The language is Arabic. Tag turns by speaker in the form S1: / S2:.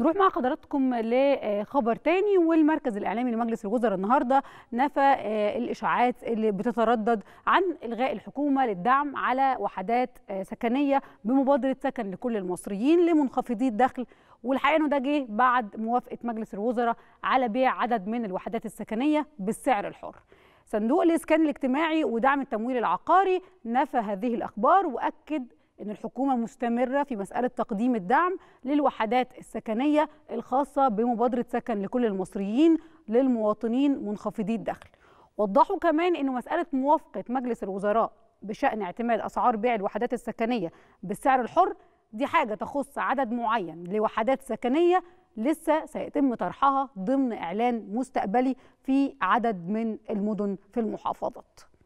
S1: نروح مع حضراتكم لخبر تاني والمركز الاعلامي لمجلس الوزراء النهارده نفى آه، الاشاعات اللي بتتردد عن الغاء الحكومه للدعم على وحدات آه، سكنيه بمبادره سكن لكل المصريين لمنخفضي الدخل والحقيقه انه ده جه بعد موافقه مجلس الوزراء على بيع عدد من الوحدات السكنيه بالسعر الحر. صندوق الاسكان الاجتماعي ودعم التمويل العقاري نفى هذه الاخبار واكد ان الحكومه مستمره في مساله تقديم الدعم للوحدات السكنيه الخاصه بمبادره سكن لكل المصريين للمواطنين منخفضي الدخل وضحوا كمان ان مساله موافقه مجلس الوزراء بشان اعتماد اسعار بيع الوحدات السكنيه بالسعر الحر دي حاجه تخص عدد معين لوحدات سكنيه لسه سيتم طرحها ضمن اعلان مستقبلي في عدد من المدن في المحافظات